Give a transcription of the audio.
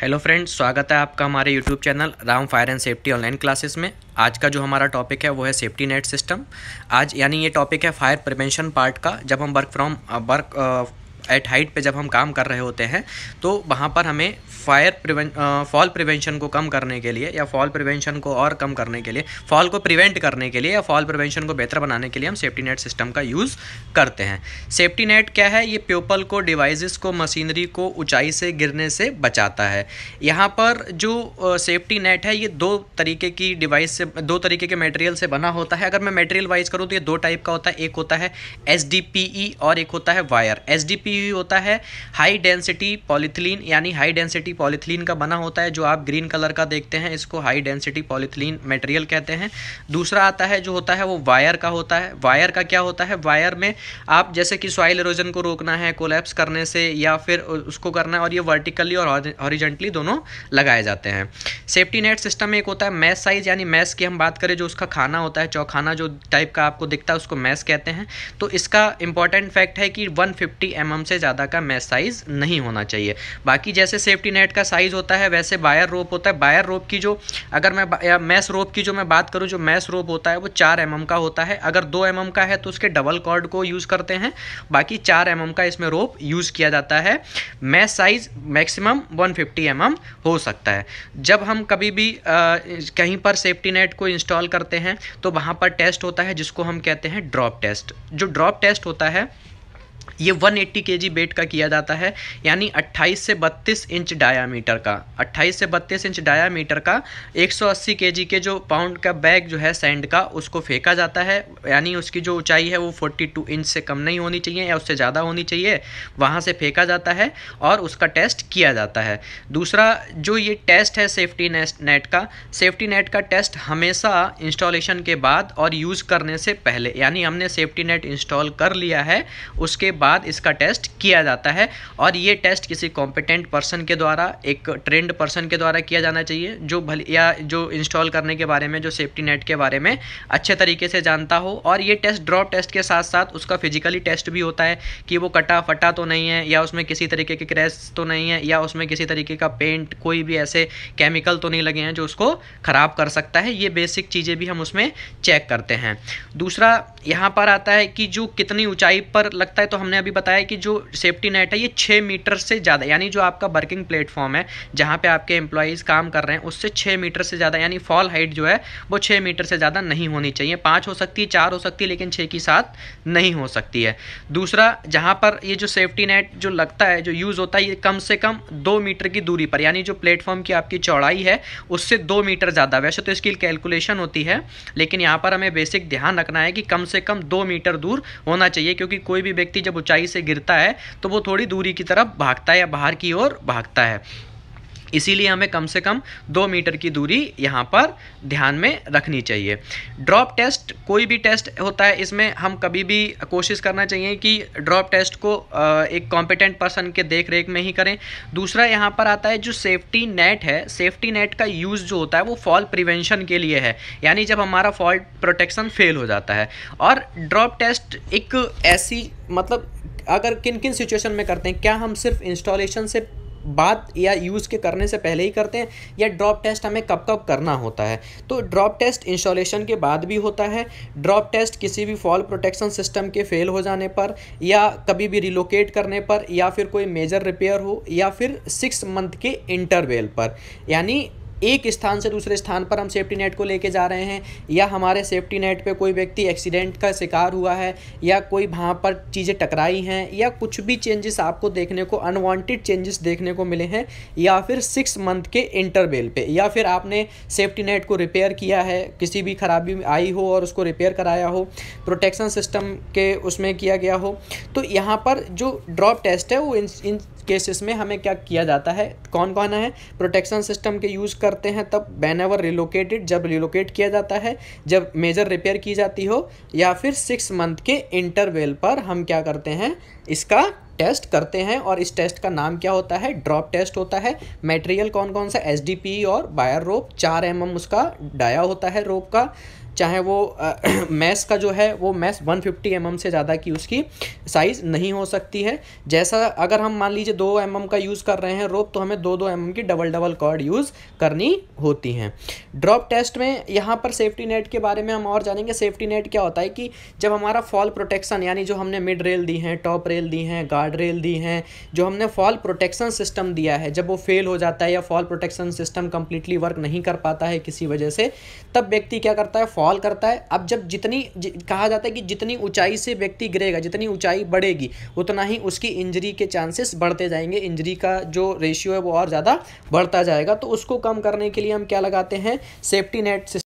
hello friends स्वागत है आपका हमारे YouTube channel Ram fire and safety online classes में आज का जो हमारा टॉपिक है वो है सेफ्टी नेट सिस्टम आज यानी ये टॉपिक है फायर प्रिवेंशन पार्ट का जब हम work from work at height पे जब हम काम कर रहे होते हैं तो वहाँ पर हमें फायर प्रिवें फॉल प्रिवेंशन को कम करने के लिए या फॉल प्रिवेंशन को और कम करने के लिए फॉल को प्रिवेंट करने के लिए या फॉल प्रिवेंशन को बेहतर बनाने के लिए हम सेफ्टी नेट सिस्टम का यूज़ करते हैं सेफ्टी नेट क्या है ये प्योपल को डिवाइसेस को मशीनरी को ऊंचाई से गिरने से बचाता है यहाँ पर जो सेफ्टी नेट है ये दो तरीके की डिवाइस से दो तरीके के मटेरियल से बना होता है अगर मैं मेटेरियल वाइज करूँ तो ये दो टाइप का होता है एक होता है एस e और एक होता है वायर एस डी पी यूयू होता है हाई डेंसिटी पॉलीथिलीन यानी हाई डेंसिटी पॉलीथिलीन का बना होता है जो आप ग्रीन कलर का देखते हैं इसको हाई डेंसिटी पॉलीथिलीन मटेरियल कहते हैं दूसरा आता है जो होता है वो वायर का होता है वायर का क्या होता है वायर में आप जैसे कि सॉइल इरोजन को रोकना है कोलेप्स करने से या फिर उसको करना है और ये वर्टिकली और हॉरिजेंटली दोनों लगाए जाते हैं सेफ्टी नेट सिस्टम एक होता है मैस साइज यानी मैस की हम बात करें जो उसका खाना होता है चौखाना जो टाइप का आपको दिखता है उसको मैस कहते हैं तो इसका इंपॉर्टेंट फैक्ट है कि 150 फिफ्टी mm ग्राम से ज़्यादा का मैच साइज़ नहीं होना चाहिए बाकी जैसे सेफ्टी नेट का साइज़ होता है वैसे बायर रोप होता है बायर रोप की जो अगर मैं मैस रोप की जो मैं बात करूँ जो मैस रोप होता है वो चार एम का होता है अगर दो एम का है तो उसके डबल कॉर्ड को यूज़ करते हैं बाकी चार एम का इसमें रोप यूज़ किया जाता है mesh size maximum one fifty mm हो सकता है जब हम कभी भी आ, कहीं पर सेफ्टी नेट को इंस्टॉल करते हैं तो वहाँ पर टेस्ट होता है जिसको हम कहते हैं ड्रॉप टेस्ट जो ड्रॉप टेस्ट होता है ये 180 एट्टी के जी वेट का किया जाता है यानी 28 से 32 इंच डायामीटर का 28 से 32 इंच डायामीटर का 180 जी के जो पाउंड का बैग जो है सैंड का उसको फेंका जाता है यानी उसकी जो ऊंचाई है वो 42 इंच से कम नहीं होनी चाहिए या उससे ज़्यादा होनी चाहिए वहाँ से फेंका जाता है और उसका टेस्ट किया जाता है दूसरा जो ये टेस्ट है सेफ्टी नेट का सेफ्टी नेट का टेस्ट हमेशा इंस्टॉलेशन के बाद और यूज़ करने से पहले यानी हमने सेफ्टी नेट इंस्टॉल कर लिया है उसके बाद बाद इसका टेस्ट किया जाता है और ये टेस्ट किसी कॉम्पिटेंट पर्सन के द्वारा एक ट्रेंड पर्सन के द्वारा किया जाना चाहिए जो भले या जो इंस्टॉल करने के बारे में जो सेफ्टी नेट के बारे में अच्छे तरीके से जानता हो और ये टेस्ट ड्रॉप टेस्ट के साथ साथ उसका फिजिकली टेस्ट भी होता है कि वो कटा फटा तो नहीं है या उसमें किसी तरीके के क्रैश तो नहीं है या उसमें किसी तरीके का पेंट कोई भी ऐसे केमिकल तो नहीं लगे हैं जो उसको ख़राब कर सकता है ये बेसिक चीज़ें भी हम उसमें चेक करते हैं दूसरा यहाँ पर आता है कि जो कितनी ऊंचाई पर लगता है तो हमने ने अभी बताया कि जो सेफ्टी नेट है ये छः मीटर से ज़्यादा यानी जो आपका वर्किंग प्लेटफॉर्म है जहाँ पे आपके एम्प्लॉयज़ काम कर रहे हैं उससे छः मीटर से ज़्यादा यानी फॉल हाइट जो है वो छः मीटर से ज़्यादा नहीं होनी चाहिए पाँच हो सकती है चार हो सकती है लेकिन छः की सात नहीं हो सकती है दूसरा जहाँ पर ये जो सेफ्टी नेट जो लगता है जो यूज़ होता है ये कम से कम दो मीटर की दूरी पर यानी जो प्लेटफॉर्म की आपकी चौड़ाई है उससे दो मीटर ज़्यादा वैसे तो इसकी कैलकुलेशन होती है लेकिन यहाँ पर हमें बेसिक ध्यान रखना है कि कम से कम दो मीटर दूर होना चाहिए क्योंकि कोई भी व्यक्ति जब ऊंचाई से गिरता है तो वो थोड़ी दूरी की तरफ भागता है या बाहर की ओर भागता है इसीलिए हमें कम से कम दो मीटर की दूरी यहाँ पर ध्यान में रखनी चाहिए ड्रॉप टेस्ट कोई भी टेस्ट होता है इसमें हम कभी भी कोशिश करना चाहिए कि ड्रॉप टेस्ट को एक कॉम्पिटेंट पर्सन के देख रेख में ही करें दूसरा यहाँ पर आता है जो सेफ्टी नेट है सेफ्टी नेट का यूज़ जो होता है वो फॉल प्रिवेंशन के लिए है यानी जब हमारा फॉल्ट प्रोटेक्शन फेल हो जाता है और ड्रॉप टेस्ट एक ऐसी मतलब अगर किन किन सिचुएशन में करते हैं क्या हम सिर्फ इंस्टॉलेशन से बात या यूज़ के करने से पहले ही करते हैं या ड्रॉप टेस्ट हमें कब कब करना होता है तो ड्रॉप टेस्ट इंस्टॉलेशन के बाद भी होता है ड्रॉप टेस्ट किसी भी फॉल प्रोटेक्शन सिस्टम के फेल हो जाने पर या कभी भी रिलोकेट करने पर या फिर कोई मेजर रिपेयर हो या फिर सिक्स मंथ के इंटरवेल पर यानी एक स्थान से दूसरे स्थान पर हम सेफ्टी नेट को लेके जा रहे हैं या हमारे सेफ्टी नेट पे कोई व्यक्ति एक्सीडेंट का शिकार हुआ है या कोई वहाँ पर चीज़ें टकराई हैं या कुछ भी चेंजेस आपको देखने को अनवांटेड चेंजेस देखने को मिले हैं या फिर सिक्स मंथ के इंटरवेल पे या फिर आपने सेफ्टी नेट को रिपेयर किया है किसी भी खराबी आई हो और उसको रिपेयर कराया हो प्रोटेक्शन सिस्टम के उसमें किया गया हो तो यहाँ पर जो ड्रॉप टेस्ट है वो इन इन केसेस में हमें क्या किया जाता है कौन कौन है प्रोटेक्शन सिस्टम के यूज़ करते हैं तब बैन एवर रिलोकेटेड जब रिलोकेट किया जाता है जब मेजर रिपेयर की जाती हो या फिर सिक्स मंथ के इंटरवेल पर हम क्या करते हैं इसका टेस्ट करते हैं और इस टेस्ट का नाम क्या होता है ड्रॉप टेस्ट होता है मटेरियल कौन कौन सा एस और वायर रोप चार एम mm उसका डाया होता है रोप का चाहे वो मैस का जो है वो मैस 150 फिफ्टी mm से ज़्यादा की उसकी साइज़ नहीं हो सकती है जैसा अगर हम मान लीजिए दो एम mm का यूज़ कर रहे हैं रोप तो हमें दो दो एम mm की डबल डबल कॉर्ड यूज़ करनी होती हैं ड्रॉप टेस्ट में यहाँ पर सेफ्टी नेट के बारे में हम और जानेंगे सेफ्टी नेट क्या होता है कि जब हमारा फॉल प्रोटेक्शन यानी जो हमने मिड रेल दी हैं टॉप रेल दी हैं गार्ड रेल दी हैं जो हमने फॉल प्रोटेक्शन सिस्टम दिया है जब वो फेल हो जाता है या fall protection system completely work नहीं कर पाता है किसी वजह से तब व्यक्ति क्या करता है फॉल फॉल करता है अब जब जितनी जि, कहा जाता है कि जितनी ऊंचाई से व्यक्ति गिरेगा जितनी ऊंचाई बढ़ेगी उतना ही उसकी इंजरी के चांसेस बढ़ते जाएंगे इंजरी का जो रेशियो है वो और ज़्यादा बढ़ता जाएगा तो उसको कम करने के लिए हम क्या लगाते हैं सेफ्टी नेट